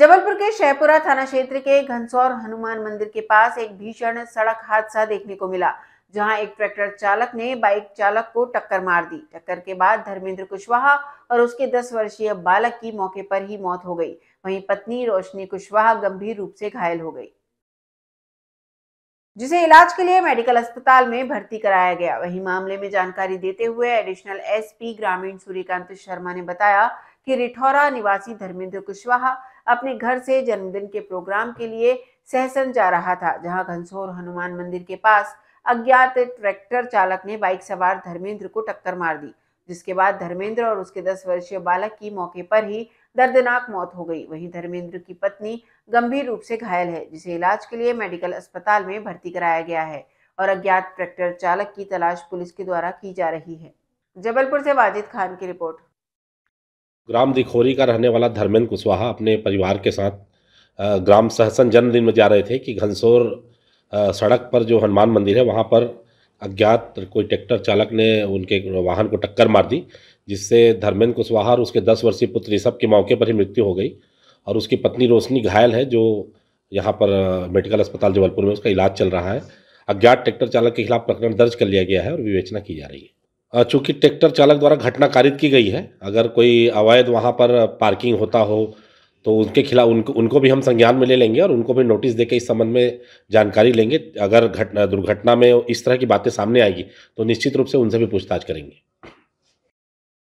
जबलपुर के शहपुरा थाना क्षेत्र के घनसौर हनुमान मंदिर के पास एक भीषण सड़क हादसा देखने को मिला जहां एक ट्रैक्टर चालक ने बाइक चालक को टक्कर मार दी टक्कर के बाद धर्मेंद्र कुशवाहा और उसके 10 वर्षीय बालक की मौके पर ही मौत हो गई वहीं पत्नी रोशनी कुशवाहा गंभीर रूप से घायल हो गई जिसे इलाज के लिए मेडिकल अस्पताल में भर्ती कराया गया वही मामले में जानकारी देते हुए एडिशनल एसपी ग्रामीण सूर्यकांत शर्मा ने बताया कि रिठौरा निवासी धर्मेंद्र कुशवाहा अपने घर से जन्मदिन के प्रोग्राम के लिए सहसन जा रहा था जहां घनसोर हनुमान मंदिर के पास अज्ञात ट्रैक्टर चालक ने बाइक सवार धर्मेंद्र को टक्कर मार दी जिसके बाद धर्मेंद्र और उसके दस वर्षीय बालक की मौके पर ही दर्दनाक मौत हो गई वहीं धर्मेंद्र की पत्नी गंभीर रूप से घायल है जिसे इलाज के लिए मेडिकल अस्पताल में भर्ती कराया गया है और अज्ञात ट्रैक्टर चालक की तलाश पुलिस के द्वारा की जा रही है जबलपुर से वाजिद खान की रिपोर्ट ग्राम दिखोरी का रहने वाला धर्मेंद्र कुशवाहा अपने परिवार के साथ ग्राम सहसन जन्मदिन में जा रहे थे कि घनसोर सड़क पर जो हनुमान मंदिर है वहाँ पर अज्ञात कोई ट्रैक्टर चालक ने उनके वाहन को टक्कर मार दी जिससे धर्मेंद्र कुशवाहा और उसके दस वर्षीय पुत्र ऋषभ की मौके पर ही मृत्यु हो गई और उसकी पत्नी रोशनी घायल है जो यहाँ पर मेडिकल अस्पताल जबलपुर में उसका इलाज चल रहा है अज्ञात ट्रैक्टर चालक के खिलाफ प्रकरण दर्ज कर लिया गया है और विवेचना की जा रही है चूंकि ट्रैक्टर चालक द्वारा घटना कारित की गई है अगर कोई अवैध वहाँ पर पार्किंग होता हो तो उनके खिलाफ उनको उनको भी हम संज्ञान में ले लेंगे और उनको भी नोटिस देके इस संबंध में जानकारी लेंगे अगर घटना दुर्घटना में इस तरह की बातें सामने आएगी तो निश्चित रूप से उनसे भी पूछताछ करेंगे